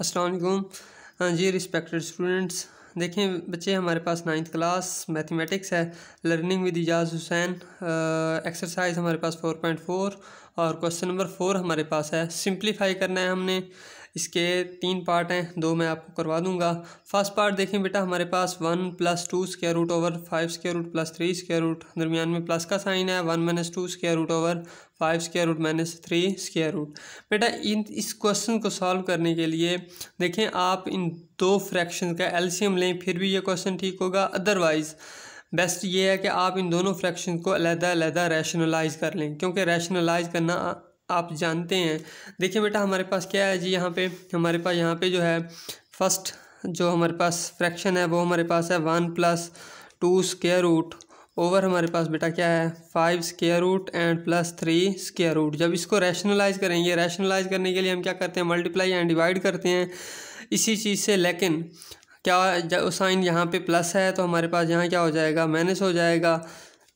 असलकुम हाँ जी respected students देखें बच्चे हमारे पास नाइन्थ क्लास मैथमेटिक्स है learning with Ijaz Hussain exercise हमारे पास फोर पॉइंट फोर और क्वेश्चन नंबर फोर हमारे पास है सिंप्लीफाई करना है हमने इसके तीन पार्ट हैं दो मैं आपको करवा दूंगा फर्स्ट पार्ट देखें बेटा हमारे पास one plus two square root over five square root plus three square root दरमियान में प्लस का साइन है one minus two square root over five square root minus three square root बेटा इन इस क्वेश्चन को सॉल्व करने के लिए देखें आप इन दो फ्रैक्शन का एल्शियम लें फिर भी ये क्वेश्चन ठीक होगा अदरवाइज़ बेस्ट ये है कि आप इन दोनों फ्रैक्शन को अलहदा रैशनलाइज कर लें क्योंकि रैशनलाइज करना आप जानते हैं देखिए बेटा हमारे पास क्या है जी यहाँ पे हमारे पास यहाँ पे जो है फर्स्ट जो हमारे पास फ्रैक्शन है वो हमारे पास है one plus two square root over हमारे पास बेटा क्या है five square root and plus three square root जब इसको रैशनलाइज करेंगे रैशनलाइज करने के लिए हम क्या करते हैं मल्टीप्लाई एंड डिवाइड करते हैं इसी चीज़ से लेकिन क्या साइन यहाँ पे प्लस है तो हमारे पास यहाँ क्या हो जाएगा माइनस हो जाएगा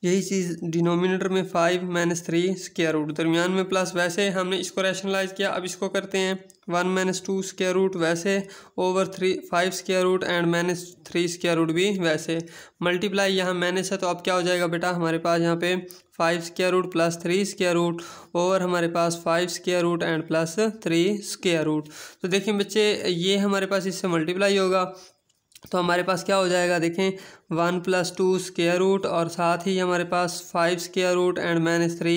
यही चीज़ डिनोमिनेटर में five minus three square root दरमियान में प्लस वैसे हमने इसको रैशनलाइज किया अब इसको करते हैं one minus two square root वैसे over three five square root and minus three square root भी वैसे मल्टीप्लाई यहाँ माइनस है तो अब क्या हो जाएगा बेटा हमारे पास यहाँ पे five square root plus three square root over हमारे पास five square root and plus three square root तो देखिए बच्चे ये हमारे पास इससे मल्टीप्लाई होगा तो हमारे पास क्या हो जाएगा देखें one plus two square root और साथ ही हमारे पास five square root and minus three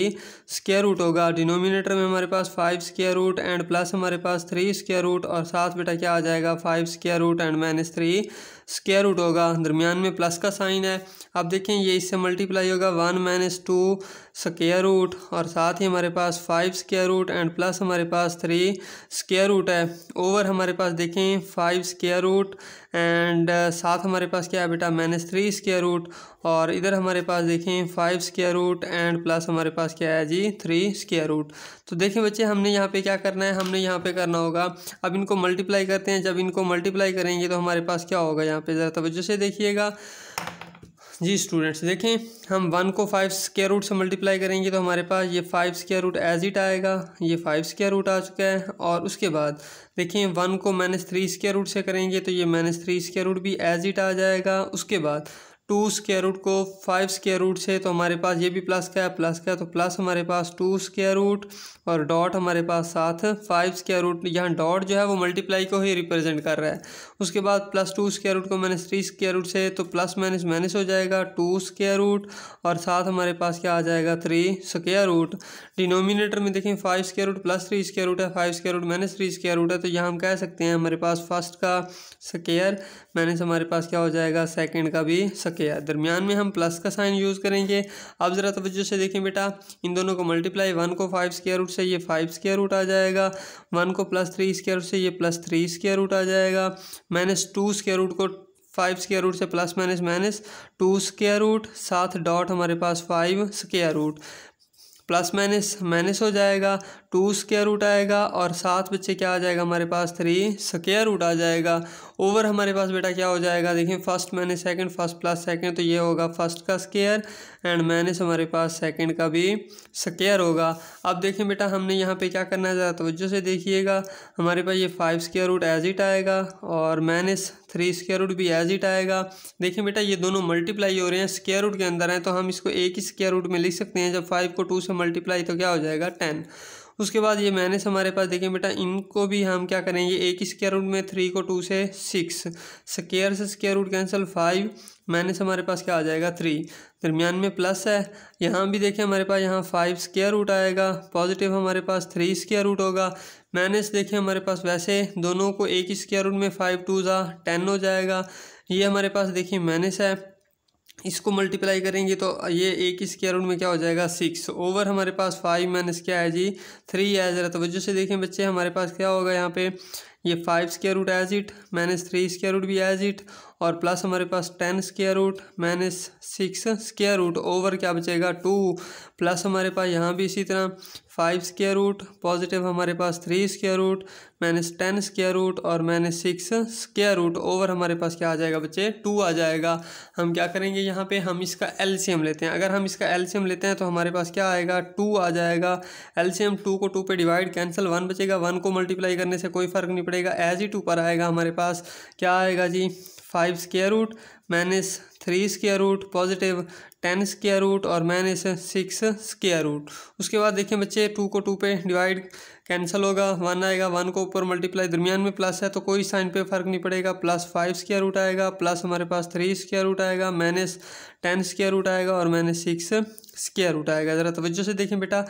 square root होगा डिनोमिनेटर में हमारे पास five square root and plus हमारे पास थ्री स्केयर रूट और साथ बेटा क्या आ जाएगा five square root and minus three square root होगा दरमियान में प्लस का साइन है अब देखें ये इससे मल्टीप्लाई होगा one minus two square root और साथ ही हमारे पास five square root and plus हमारे पास थ्री स्केयर रूट है ओवर हमारे पास देखें फाइव स्केयर रूट एंड साथ हमारे पास क्या है बेटा minus minus three square root और इधर हमारे पास देखें five square root and plus हमारे पास क्या है जी थ्री स्केयर रूट तो देखें बच्चे हमने यहाँ पे क्या करना है हमने यहाँ पे करना होगा अब इनको मल्टीप्लाई करते हैं जब इनको मल्टीप्लाई करेंगे तो हमारे पास क्या होगा यहाँ पे ज़रा तवज्जो से देखिएगा जी स्टूडेंट्स देखें हम वन को फाइव स्केयर रूट से मल्टीप्लाई करेंगे तो हमारे पास ये five square root as it आएगा ये फाइव स्केयर रूट आ चुका है और उसके बाद देखें वन को माइनस थ्री स्केयर रूट से करेंगे तो ये माइनस थ्री स्केयर रूट भी एज इट आ जाएगा उसके बाद टू स्केयर रूट को फाइव स्केयर रूट से तो हमारे पास ये भी प्लस का है प्लस का है तो प्लस हमारे पास टू स्केयर रूट और डॉट हमारे पास साथ फाइव स्केयर रूट यहाँ डॉट जो है वो मल्टीप्लाई को ही रिप्रेजेंट कर रहा है उसके बाद प्लस टू स्केयर रूट को माइनस थ्री स्केयर रूट से तो प्लस माइनस माइनस हो जाएगा टू स्केयर रूट और साथ हमारे पास क्या आ जाएगा थ्री स्केयर रूट डिनोमिनेटर में देखें five square root plus three square root है five square root minus three square root है तो यहाँ हम कह सकते हैं हमारे पास फर्स्ट का स्केयर माइनस हमारे पास क्या हो जाएगा सेकेंड का भी किया दरमियान में हम प्लस का साइन यूज़ करेंगे अब ज़रा तवज्जो से देखें बेटा इन दोनों को मल्टीप्लाई वन को फाइव स्केयर रूट से ये फाइव स्केयर रूट आ जाएगा वन को प्लस थ्री स्केयर रूट से ये प्लस थ्री स्केयर रूट आ जाएगा माइनस टू स्केयर रूट को फाइव स्केयर रूट से plus minus minus two square root साथ डॉट हमारे पास five square root plus minus minus हो जाएगा टू स्केयर रूट आएगा और साथ बच्चे क्या आ जाएगा हमारे पास थ्री स्केयर रूट आ जाएगा ओवर हमारे पास बेटा क्या हो जाएगा देखिए first minus second first plus second तो ये होगा फर्स्ट का स्केयर एंड माइनस हमारे पास सेकंड का भी स्केयर होगा अब देखें बेटा हमने यहाँ पे क्या करना है ज़रा तोज्जो से देखिएगा हमारे पास ये five square root as it आएगा और माइनस थ्री स्केयर रूट भी एज इट आएगा देखिए बेटा ये दोनों मल्टीप्लाई हो रहे हैं स्केयर रूट के अंदर हैं तो हम इसको एक ही स्केयर रूट में लिख सकते हैं जब फाइव को टू से मल्टीप्लाई तो क्या हो जाएगा टेन उसके बाद ये माइनस हमारे पास देखें बेटा इनको भी हम क्या करेंगे एक ही स्केयर रूट में थ्री को टू से सिक्स स्केयर से square root cancel five minus हमारे पास क्या आ जाएगा थ्री दरमियान में प्लस है यहाँ भी देखें हमारे पास यहाँ फाइव स्केयर रूट आएगा पॉजिटिव हमारे पास थ्री स्केयर रूट होगा माइनस देखिए हमारे पास वैसे दोनों को एक ही स्क्वायर रूट में फाइव टू ज़ा टेन हो जाएगा ये हमारे पास देखिए माइनस है इसको मल्टीप्लाई करेंगे तो ये एक ही रूट में क्या हो जाएगा सिक्स ओवर हमारे पास फाइव माइनस क्या है जी थ्री है ज़रा तो से देखें बच्चे हमारे पास क्या होगा यहाँ पे ये five square root as it minus three square root भी एज इट और प्लस हमारे पास ten square root minus six square root over क्या बचेगा टू प्लस हमारे पास यहाँ भी इसी तरह फाइव स्केयर रूट पॉजिटिव हमारे पास three square root minus ten square root और minus six square root over हमारे पास क्या आ जाएगा बच्चे टू आ जाएगा हम क्या करेंगे यहाँ पे हम इसका एलसीएम लेते हैं अगर हम इसका एलसीएम लेते हैं तो हमारे पास क्या आएगा टू आ जाएगा एलसीएम टू को टू पे डिवाइड कैंसिल वन बचेगा वन को मल्टीप्लाई करने से कोई फ़र्क नहीं पड़ेगा एज ही टू पर आएगा हमारे पास क्या आएगा जी five square root minus three square root positive ten square root और माइनस सिक्स स्केयर रूट उसके बाद देखिए बच्चे टू को टू पे डिवाइड कैंसिल होगा वन आएगा वन को ऊपर मल्टीप्लाई दरमियान में प्लस है तो कोई साइन पे फर्क नहीं पड़ेगा प्लस फाइव स्केयर रूट आएगा प्लस हमारे पास थ्री स्केयर रूट आएगा माइनस टेन स्केयर रूट आएगा और माइनस सिक्स स्केयर रूट आएगा ज़रा तवज्जो से देखें बेटा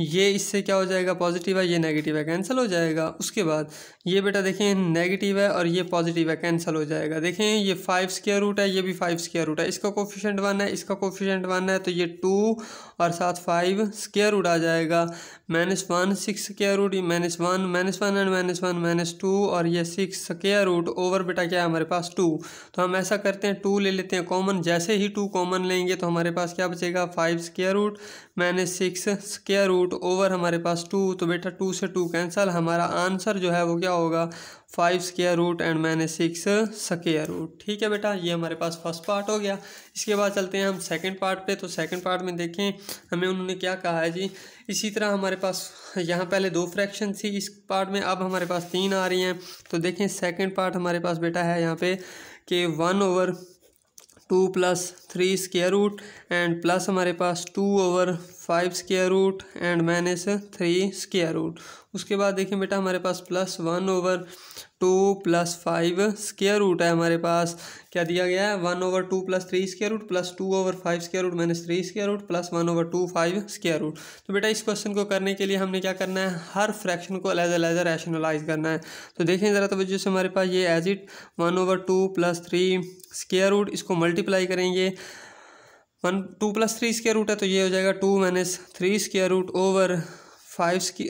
ये इससे क्या हो जाएगा पॉजिटिव है ये नेगेटिव है कैंसिल हो जाएगा उसके बाद ये बेटा देखें नेगेटिव है और ये पॉजिटिव है कैंसिल हो जाएगा देखें ये फाइव स्केयर रूट रूट है ये भी फाइव स्केयर रूट है इसका कोफिशेंट वन है इसका कोफिशेंट वन है तो ये टू और साथ फाइव स्केयर रूट आ जाएगा minus one six square root ये minus one minus one and minus one minus two और ये सिक्स स्केयर रूट ओवर बेटा क्या है हमारे पास टू तो हम ऐसा करते हैं टू ले लेते हैं कॉमन जैसे ही टू कॉमन लेंगे तो हमारे पास क्या बचेगा five square root minus six square root over हमारे पास टू तो बेटा टू से टू कैंसल हमारा आंसर जो है वो क्या होगा फाइव स्केयर रूट एंड मैंने सिक्स स्केयर रूट ठीक है बेटा ये हमारे पास फर्स्ट पार्ट हो गया इसके बाद चलते हैं हम सेकंड पार्ट पे तो सेकंड पार्ट में देखें हमें उन्होंने क्या कहा है जी इसी तरह हमारे पास यहाँ पहले दो फ्रैक्शन थी इस पार्ट में अब हमारे पास तीन आ रही हैं तो देखें सेकेंड पार्ट हमारे पास बेटा है यहाँ पे कि one over two plus three square root and plus हमारे पास two over five square root and minus three square root उसके बाद देखें बेटा हमारे पास plus one over two plus five square root है हमारे पास क्या दिया गया है one over two plus three square root plus two over five square root minus three square root plus one over two five square root तो बेटा इस क्वेश्चन को करने के लिए हमने क्या करना है हर फ्रैक्शन को अलग अलग रैशनलाइज करना है तो देखें ज़रा तो से हमारे पास ये as it one over two plus three square root इसको मल्टीप्लाई करेंगे one two plus three square root है तो ये हो जाएगा two minus three square root over five स्की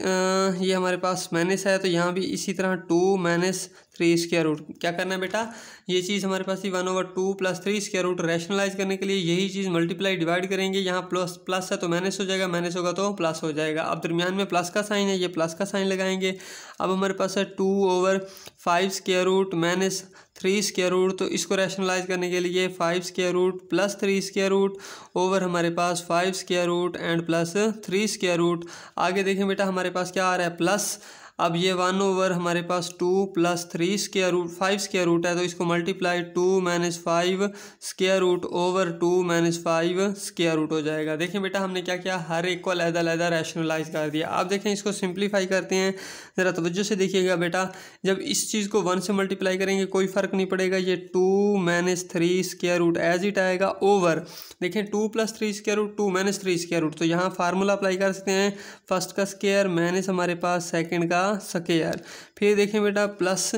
ये हमारे पास माइनस है तो यहाँ भी इसी तरह two minus three square root क्या करना है बेटा ये चीज़ हमारे पास थी one over two plus three square root rationalise करने के लिए यही चीज़ मल्टीप्लाई डिवाइड करेंगे यहाँ प्लस प्लस है तो माइनस हो जाएगा माइनस होगा तो प्लस हो जाएगा अब दरमियान में प्लस का साइन है ये प्लस का साइन लगाएंगे अब हमारे पास है two over five square root minus three square root तो इसको रैशनलाइज करने के लिए five square root plus three square root over हमारे पास five square root and plus three square root आगे देखें बेटा हमारे पास क्या आ रहा है प्लस अब ये वन ओवर हमारे पास two plus three square root five square root है तो इसको multiply two minus five square root over two minus five square root हो जाएगा देखें बेटा हमने क्या किया हर एक को अलहदा अलहदा रैशनलाइज कर दिया आप देखें इसको सिंप्लीफाई करते हैं ज़रा तवज्जो से देखिएगा बेटा जब इस चीज़ को वन से मल्टीप्लाई करेंगे कोई फ़र्क नहीं पड़ेगा ये two minus three square root as it आएगा ओवर देखें two plus three square root two minus three square root तो यहाँ फार्मूला अप्लाई कर सकते हैं फर्स्ट का स्केयर माइनस हमारे पास सेकेंड का सके यार फिर देखें बेटा प्लस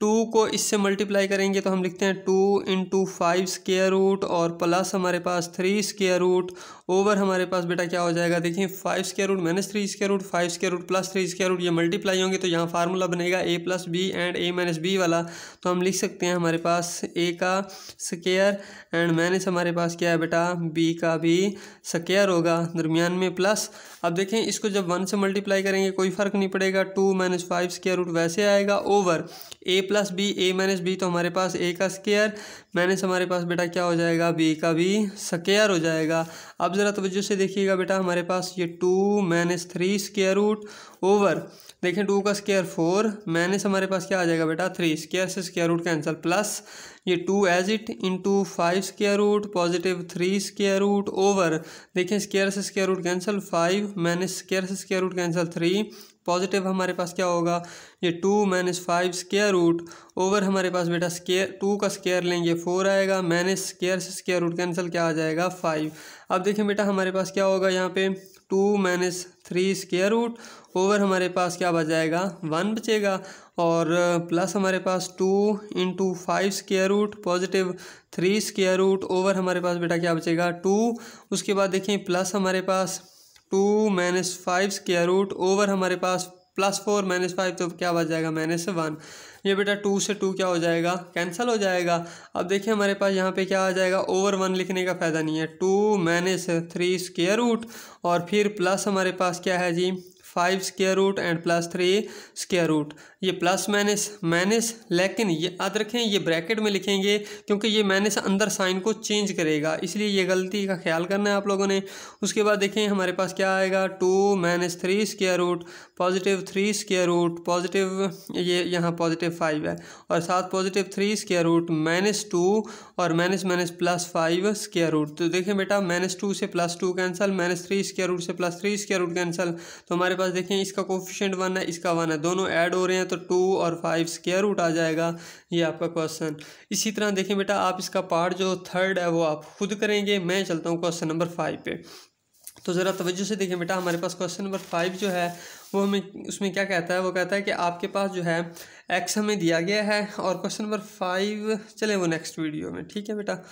टू को इससे मल्टीप्लाई करेंगे तो हम लिखते हैं two into five square root और प्लस हमारे पास थ्री स्केयर रूट ओवर हमारे पास बेटा क्या हो जाएगा देखिए five square root minus three square root five square root plus three square root ये मल्टीप्लाई होंगे तो यहाँ फार्मूला बनेगा A plus B and A minus B वाला तो हम लिख सकते हैं हमारे पास ए का स्केयर एंड माइनस हमारे पास क्या है बेटा बी का भी स्केयर होगा दरमियान में प्लस अब देखें इसको जब वन से मल्टीप्लाई करेंगे कोई फ़र्क नहीं पड़ेगा two minus five square root वैसे आएगा over A plus B A minus B तो हमारे पास ए का स्केयर माइनस हमारे पास बेटा क्या हो जाएगा बी का भी स्केयर हो जाएगा अब ज़रा तवज्जो से देखिएगा बेटा हमारे पास ये two minus three square root over देखें टू का स्केयर फोर माइनस हमारे पास क्या आ जाएगा बेटा थ्री स्केयर से स्केयर रूट कैंसल प्लस ये two as it in two five square root positive three square root over देखें स्केयर से square root cancel five minus square से square root cancel three positive हमारे पास क्या होगा ये two minus five square root over हमारे पास बेटा स्केयर टू का स्केयर लेंगे फोर आएगा माइनस स्केयर से स्केयर रूट कैंसिल क्या आ जाएगा फाइव अब देखें बेटा हमारे पास क्या होगा यहाँ पे two minus three square root over हमारे पास क्या बच जाएगा वन बचेगा और प्लस uh, हमारे पास two into five square root positive three square root over हमारे पास बेटा क्या बचेगा टू उसके बाद देखें प्लस हमारे पास two minus five square root over हमारे पास प्लस फोर माइनस फाइव तो क्या बच जाएगा माइनस वन ये बेटा टू से टू क्या हो जाएगा कैंसिल हो जाएगा अब देखिए हमारे पास यहाँ पे क्या आ जाएगा ओवर वन लिखने का फ़ायदा नहीं है two minus three square root और फिर प्लस हमारे पास क्या है जी five square root and plus three square root ये प्लस माइनस माइनस लेकिन ये याद रखें ये ब्रैकेट में लिखेंगे क्योंकि ये माइनस अंदर साइन को चेंज करेगा इसलिए ये गलती का ख्याल करना है आप लोगों ने उसके बाद देखें हमारे पास क्या आएगा two minus three square root positive three square root positive ये यहाँ पॉजिटिव फाइव है और साथ positive three square root minus two और minus minus plus five square root तो देखें बेटा माइनस टू से plus two cancel minus three square root से plus three square root cancel तो हमारे पास पास देखें इसका कोफिशेंट वन है इसका वन है दोनों ऐड हो रहे हैं तो टू और फाइव स्केयर रूट आ जाएगा ये आपका क्वेश्चन इसी तरह देखें बेटा आप इसका पार्ट जो थर्ड है वो आप खुद करेंगे मैं चलता हूँ क्वेश्चन नंबर फाइव पे तो ज़रा तवज्जो से देखें बेटा हमारे पास क्वेश्चन नंबर फाइव जो है वो हमें उसमें क्या कहता है वो कहता है कि आपके पास जो है एक्स हमें दिया गया है और क्वेश्चन नंबर फाइव चले वो नेक्स्ट वीडियो में ठीक है बेटा